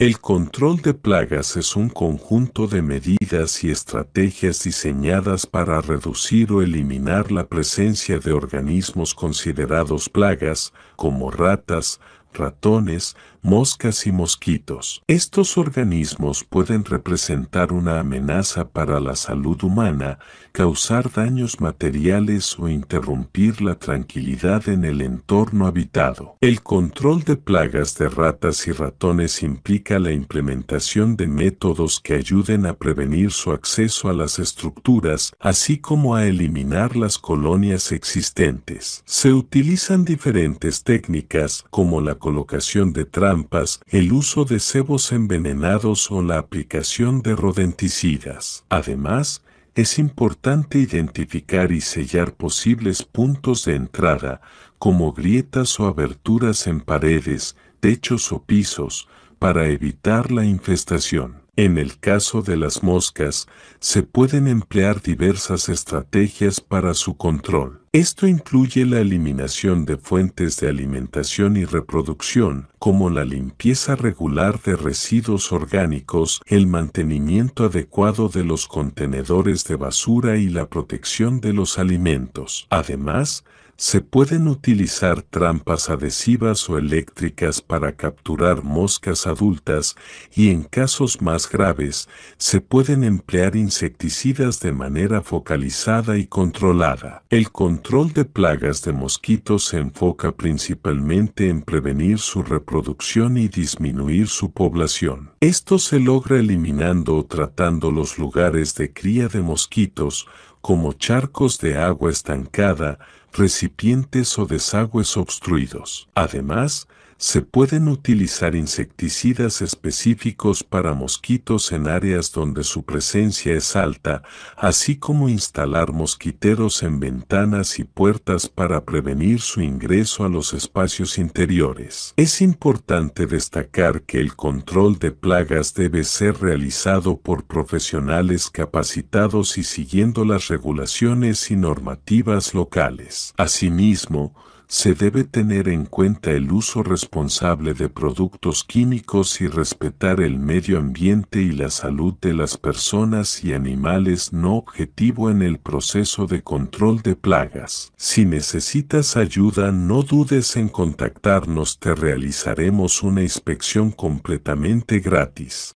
El control de plagas es un conjunto de medidas y estrategias diseñadas para reducir o eliminar la presencia de organismos considerados plagas, como ratas, ratones, moscas y mosquitos. Estos organismos pueden representar una amenaza para la salud humana, causar daños materiales o interrumpir la tranquilidad en el entorno habitado. El control de plagas de ratas y ratones implica la implementación de métodos que ayuden a prevenir su acceso a las estructuras, así como a eliminar las colonias existentes. Se utilizan diferentes técnicas como la colocación de el uso de cebos envenenados o la aplicación de rodenticidas. Además, es importante identificar y sellar posibles puntos de entrada, como grietas o aberturas en paredes, techos o pisos, para evitar la infestación. En el caso de las moscas, se pueden emplear diversas estrategias para su control. Esto incluye la eliminación de fuentes de alimentación y reproducción, como la limpieza regular de residuos orgánicos, el mantenimiento adecuado de los contenedores de basura y la protección de los alimentos. Además, se pueden utilizar trampas adhesivas o eléctricas para capturar moscas adultas y en casos más graves se pueden emplear insecticidas de manera focalizada y controlada. El control de plagas de mosquitos se enfoca principalmente en prevenir su reproducción y disminuir su población. Esto se logra eliminando o tratando los lugares de cría de mosquitos como charcos de agua estancada, recipientes o desagües obstruidos. Además, se pueden utilizar insecticidas específicos para mosquitos en áreas donde su presencia es alta, así como instalar mosquiteros en ventanas y puertas para prevenir su ingreso a los espacios interiores. Es importante destacar que el control de plagas debe ser realizado por profesionales capacitados y siguiendo las regulaciones y normativas locales. Asimismo, se debe tener en cuenta el uso responsable de productos químicos y respetar el medio ambiente y la salud de las personas y animales no objetivo en el proceso de control de plagas. Si necesitas ayuda no dudes en contactarnos, te realizaremos una inspección completamente gratis.